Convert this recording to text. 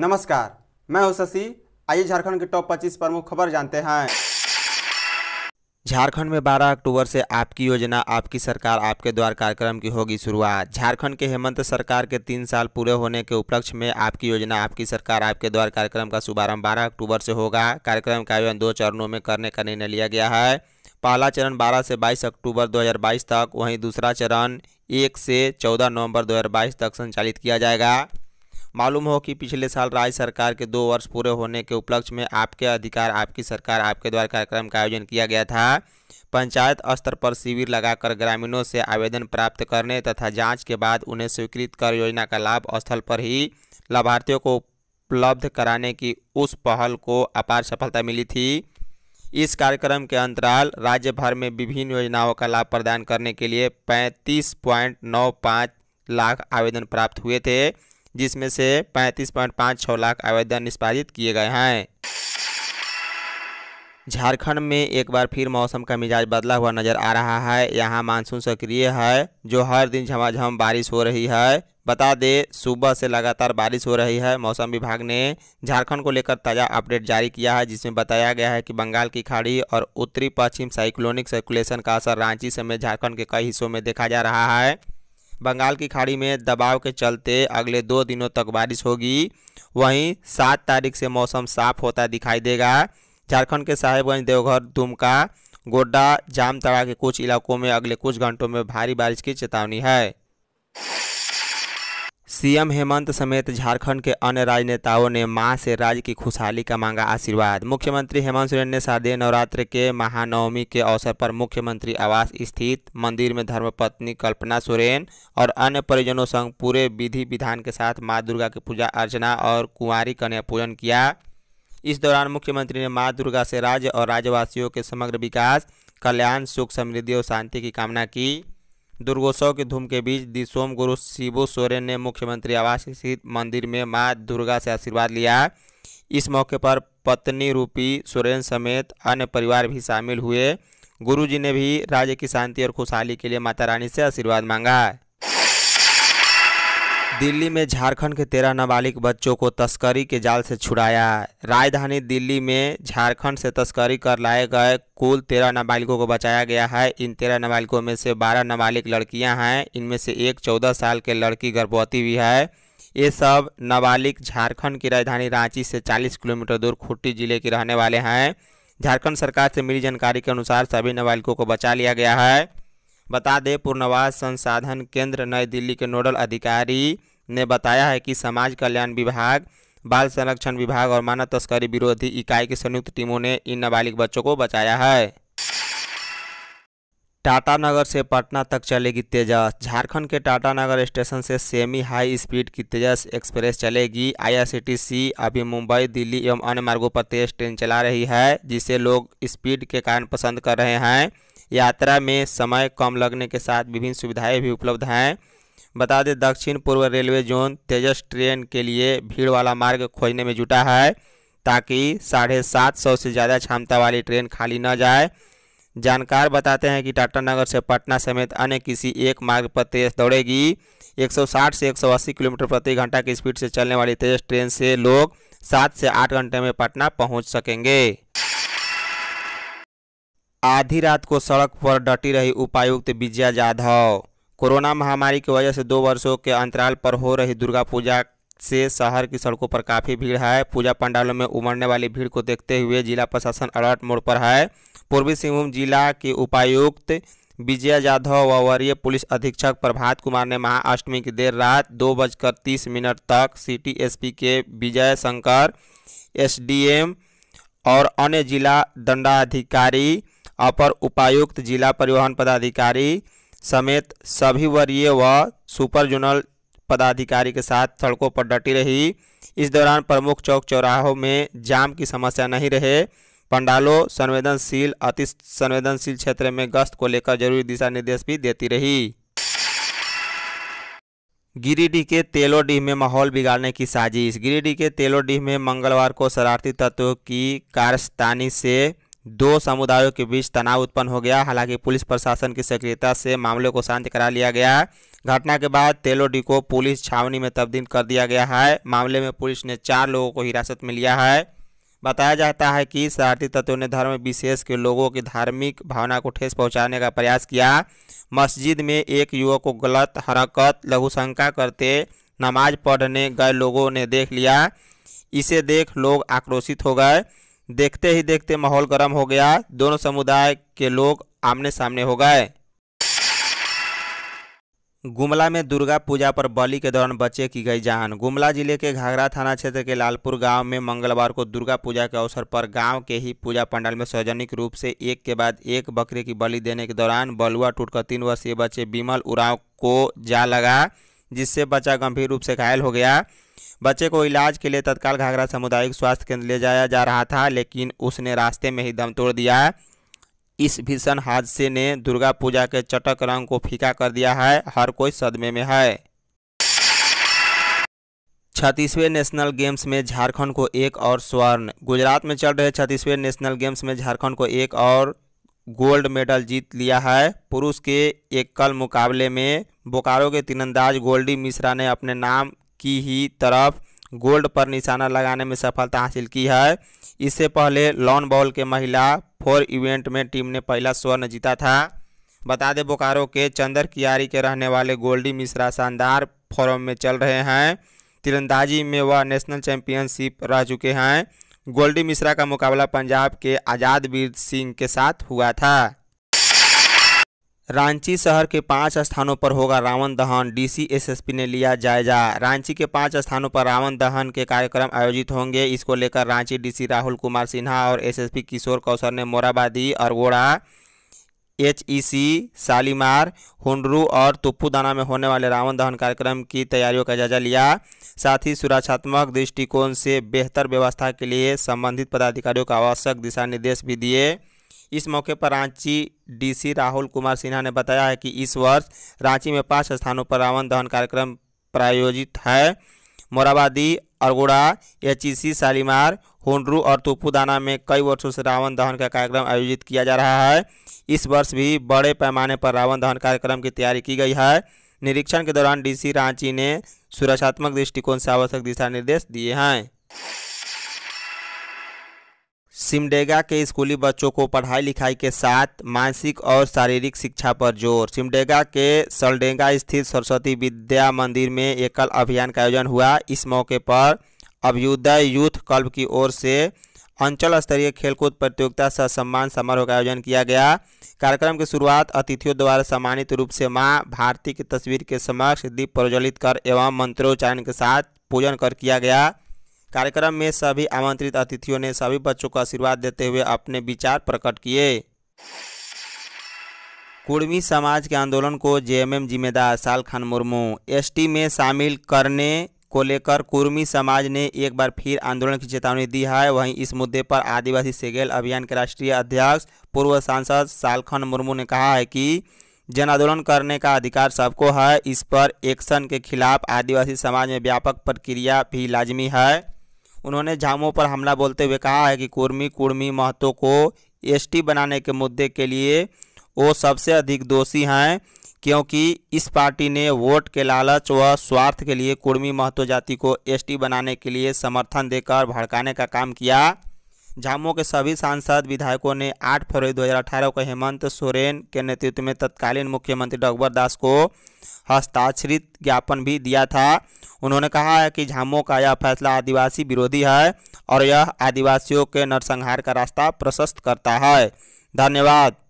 नमस्कार मैं हूं शशि आइए झारखंड के टॉप 25 प्रमुख खबर जानते हैं झारखंड में 12 अक्टूबर से आपकी योजना आपकी सरकार आपके द्वार कार्यक्रम की होगी शुरुआत झारखंड के हेमंत सरकार के तीन साल पूरे होने के उपलक्ष्य में आपकी योजना आपकी सरकार आपके द्वार कार्यक्रम का शुभारंभ 12 अक्टूबर से होगा कार्यक्रम का आयोजन दो चरणों में करने का निर्णय लिया गया है पहला चरण 12 से 22 अक्टूबर 2022 तक वहीं दूसरा चरण 1 से 14 नवंबर 2022 तक संचालित किया जाएगा मालूम हो कि पिछले साल राज्य सरकार के दो वर्ष पूरे होने के उपलक्ष्य में आपके अधिकार आपकी सरकार आपके द्वारा कार्यक्रम का आयोजन किया गया था पंचायत स्तर पर शिविर लगाकर ग्रामीणों से आवेदन प्राप्त करने तथा जांच के बाद उन्हें स्वीकृत कर योजना का लाभ स्थल पर ही लाभार्थियों को उपलब्ध कराने की उस पहल को अपार सफलता मिली थी इस कार्यक्रम के अंतराल राज्य भर में विभिन्न योजनाओं का लाभ प्रदान करने के लिए पैंतीस पॉइंट नौ पाँच लाख आवेदन प्राप्त हुए थे जिसमें से पैंतीस पॉइंट पाँच छः लाख आवेदन निष्पादित किए गए हैं झारखंड में एक बार फिर मौसम का मिजाज बदला हुआ नजर आ रहा है यहाँ मानसून सक्रिय है जो हर दिन झमाझम बारिश हो रही है बता दे सुबह से लगातार बारिश हो रही है मौसम विभाग ने झारखंड को लेकर ताज़ा अपडेट जारी किया है जिसमें बताया गया है कि बंगाल की खाड़ी और उत्तरी पश्चिम साइक्लोनिक सर्कुलेशन का असर रांची समेत झारखंड के कई हिस्सों में देखा जा रहा है बंगाल की खाड़ी में दबाव के चलते अगले दो दिनों तक बारिश होगी वहीं सात तारीख से मौसम साफ होता दिखाई देगा झारखंड के साहेबगंज देवघर दुमका गोड्डा जामतड़ा के कुछ इलाकों में अगले कुछ घंटों में भारी बारिश की चेतावनी है सीएम हेमंत समेत झारखंड के अन्य राजनेताओं ने मां से राज्य की खुशहाली का मांगा आशीर्वाद मुख्यमंत्री हेमंत सोरेन ने शारदीय नवरात्र के महानवमी के अवसर पर मुख्यमंत्री आवास स्थित मंदिर में धर्मपत्नी कल्पना सोरेन और अन्य परिजनों संग पूरे विधि विधान के साथ मां दुर्गा की पूजा अर्चना और कुंवारी कन्या पूजन किया इस दौरान मुख्यमंत्री ने माँ दुर्गा से राज्य और राज्यवासियों के समग्र विकास कल्याण सुख समृद्धि और शांति की कामना की दुर्गोत्सव की धूम के बीच दिसोम गुरु शिबू सोरेन ने मुख्यमंत्री आवास स्थित मंदिर में माँ दुर्गा से आशीर्वाद लिया इस मौके पर पत्नी रूपी सोरेन समेत अन्य परिवार भी शामिल हुए गुरुजी ने भी राज्य की शांति और खुशहाली के लिए माता रानी से आशीर्वाद मांगा दिल्ली में झारखंड के तेरह नाबालिग बच्चों को तस्करी के जाल से छुड़ाया राजधानी दिल्ली में झारखंड से तस्करी कर लाए गए कुल तेरह नाबालिगों को बचाया गया है इन तेरह नाबालिगों में से बारह नाबालिग लड़कियां हैं इनमें से एक चौदह साल के लड़की गर्भवती भी है ये सब नाबालिग झारखंड की राजधानी रांची से चालीस किलोमीटर दूर खुट्टी जिले के रहने वाले हैं झारखंड सरकार से मिली जानकारी के अनुसार सभी नाबालिगों को बचा लिया गया है बता दें पुनर्वास संसाधन केंद्र नई दिल्ली के नोडल अधिकारी ने बताया है कि समाज कल्याण विभाग बाल संरक्षण विभाग और मानव तस्करी विरोधी इकाई की संयुक्त टीमों ने इन नाबालिग बच्चों को बचाया है टाटानगर से पटना तक चलेगी तेजस झारखंड के टाटानगर स्टेशन से सेमी हाई स्पीड की तेजस एक्सप्रेस चलेगी आईआरसीटीसी अभी मुंबई दिल्ली एवं अन्य मार्गों पर तेज ट्रेन चला रही है जिसे लोग स्पीड के कारण पसंद कर रहे हैं यात्रा में समय कम लगने के साथ विभिन्न सुविधाएं भी उपलब्ध हैं बता दें दक्षिण पूर्व रेलवे जोन तेजस ट्रेन के लिए भीड़ वाला मार्ग खोजने में जुटा है ताकि साढ़े सात सौ से ज़्यादा क्षमता वाली ट्रेन खाली न जाए जानकार बताते हैं कि टाटानगर से पटना समेत अन्य किसी एक मार्ग पर तेज दौड़ेगी 160 से 180 किलोमीटर प्रति घंटा की स्पीड से चलने वाली तेज ट्रेन से लोग सात से आठ घंटे में पटना पहुँच सकेंगे आधी रात को सड़क पर डटी रही उपायुक्त विजया जाधव कोरोना महामारी की वजह से दो वर्षों के अंतराल पर हो रही दुर्गा पूजा से शहर की सड़कों पर काफ़ी भीड़ है पूजा पंडालों में उमड़ने वाली भीड़ को देखते हुए जिला प्रशासन अलर्ट मोड पर है पूर्वी सिंहभूम जिला के उपायुक्त विजय जाधव व वरीय पुलिस अधीक्षक प्रभात कुमार ने महाअष्टमी की देर रात दो बजकर तीस मिनट तक सिटी एसपी के विजय शंकर एसडीएम और अन्य जिला दंडाधिकारी अपर उपायुक्त जिला परिवहन पदाधिकारी समेत सभी वरीय व सुपर जोनल पदाधिकारी के साथ सड़कों पर डटी रही इस दौरान प्रमुख चौक चौराहों में जाम की समस्या नहीं रहे पंडालों संवेदनशील अति संवेदनशील क्षेत्र में गश्त को लेकर जरूरी दिशा निर्देश भी देती रही गिरिडीह के तेलोडीह में माहौल बिगाड़ने की साजिश गिरिडीह के तेलोडीह में मंगलवार को शरारती तत्वों की कारस्तानी से दो समुदायों के बीच तनाव उत्पन्न हो गया हालांकि पुलिस प्रशासन की सक्रियता से मामले को शांत करा लिया गया है घटना के बाद तेलोडी को पुलिस छावनी में तब्दील कर दिया गया है मामले में पुलिस ने चार लोगों को हिरासत में लिया है बताया जाता है कि शरारती तत्वों ने धर्म विशेष के लोगों की धार्मिक भावना को ठेस पहुंचाने का प्रयास किया मस्जिद में एक युवक को गलत हरकत लघुशंका करते नमाज पढ़ने गए लोगों ने देख लिया इसे देख लोग आक्रोशित हो गए देखते ही देखते माहौल गर्म हो गया दोनों समुदाय के लोग आमने सामने हो गए गुमला में दुर्गा पूजा पर बलि के दौरान बच्चे की गई जान गुमला जिले के घाघरा थाना क्षेत्र के लालपुर गांव में मंगलवार को दुर्गा पूजा के अवसर पर गांव के ही पूजा पंडाल में सार्वजनिक रूप से एक के बाद एक बकरे की बलि देने के दौरान बलुआ टूटकर तीन वर्षीय बच्चे बिमल उराव को जा लगा जिससे बच्चा गंभीर रूप से घायल हो गया बच्चे को इलाज के लिए तत्काल घाघरा सामुदायिक स्वास्थ्य केंद्र ले जाया जा रहा था लेकिन उसने रास्ते में ही दम तोड़ दिया है इस भीषण हादसे ने दुर्गा पूजा के चटक रंग को फीका कर दिया है हर कोई सदमे में है छत्तीसवें नेशनल गेम्स में झारखंड को एक और स्वर्ण गुजरात में चल रहे छत्तीसवें नेशनल गेम्स में झारखंड को एक और गोल्ड मेडल जीत लिया है पुरुष के एकल मुकाबले में बोकारो के तीनंदाज गोल्डी मिश्रा ने अपने नाम की ही तरफ गोल्ड पर निशाना लगाने में सफलता हासिल की है इससे पहले लॉन बॉल के महिला फोर इवेंट में टीम ने पहला स्वर्ण जीता था बता दें बोकारो के चंदर कियारी के रहने वाले गोल्डी मिश्रा शानदार फॉर्म में चल रहे हैं तीरंदाजी में वह नेशनल चैंपियनशिप रह चुके हैं गोल्डी मिश्रा का मुकाबला पंजाब के आज़ाद वीर सिंह के साथ हुआ था रांची शहर के पांच स्थानों पर होगा रावण दहन डीसीएसएसपी ने लिया जायजा रांची के पांच स्थानों पर रावण दहन के कार्यक्रम आयोजित होंगे इसको लेकर रांची डीसी राहुल कुमार सिन्हा और एसएसपी किशोर कौशल ने मोराबादी अरगोड़ा एचईसी e शालीमार हुरू और तुप्पूदाना में होने वाले रावण दहन कार्यक्रम की तैयारियों का जायजा लिया साथ ही सुरक्षात्मक दृष्टिकोण से बेहतर व्यवस्था के लिए संबंधित पदाधिकारियों को आवश्यक दिशा निर्देश भी दिए इस मौके पर रांची डीसी राहुल कुमार सिन्हा ने बताया है कि इस वर्ष रांची में पाँच स्थानों पर रावण दहन कार्यक्रम प्रायोजित है मोराबादी अरगोड़ा एचईसी शालीमार होंडरू और तुपुदाना में कई वर्षों से रावण दहन का कार्यक्रम आयोजित किया जा रहा है इस वर्ष भी बड़े पैमाने पर रावण दहन कार्यक्रम की तैयारी की गई है निरीक्षण के दौरान डीसी रांची ने सुरक्षात्मक दृष्टिकोण से आवश्यक दिशा निर्देश दिए हैं सिमडेगा के स्कूली बच्चों को पढ़ाई लिखाई के साथ मानसिक और शारीरिक शिक्षा पर जोर सिमडेगा के सलडेगा स्थित सरस्वती विद्या मंदिर में एकल अभियान का आयोजन हुआ इस मौके पर अभ्युदय यूथ क्लब की ओर से अंचल स्तरीय खेलकूद प्रतियोगिता सह सम्मान समारोह का आयोजन किया गया कार्यक्रम की शुरुआत अतिथियों द्वारा सम्मानित रूप से माँ भारती की तस्वीर के समक्ष दीप प्रज्वलित कर एवं मंत्रोच्चारण के साथ पूजन कर किया गया कार्यक्रम में सभी आमंत्रित अतिथियों ने सभी बच्चों को आशीर्वाद देते हुए अपने विचार प्रकट किए कुर्मी समाज के आंदोलन को जेएमएम जिम्मेदार साल खान मुर्मू एसटी में शामिल करने को लेकर कुर्मी समाज ने एक बार फिर आंदोलन की चेतावनी दी है वहीं इस मुद्दे पर आदिवासी सेगेल अभियान के राष्ट्रीय अध्यक्ष पूर्व सांसद सालखन मुर्मू ने कहा है कि जन आंदोलन करने का अधिकार सबको है इस पर एक्शन के खिलाफ आदिवासी समाज में व्यापक प्रक्रिया भी लाजमी है उन्होंने झामों पर हमला बोलते हुए कहा है कि कुर्मी कुर्मी महतो को एसटी बनाने के मुद्दे के लिए वो सबसे अधिक दोषी हैं क्योंकि इस पार्टी ने वोट के लालच व स्वार्थ के लिए कुर्मी महतो जाति को एसटी बनाने के लिए समर्थन देकर भड़काने का काम किया झामुमो के सभी सांसद विधायकों ने 8 फरवरी 2018 को हेमंत सोरेन के नेतृत्व में तत्कालीन मुख्यमंत्री डॉक्टर दास को हस्ताक्षरित ज्ञापन भी दिया था उन्होंने कहा है कि झामुमो का यह फैसला आदिवासी विरोधी है और यह आदिवासियों के नरसंहार का रास्ता प्रशस्त करता है धन्यवाद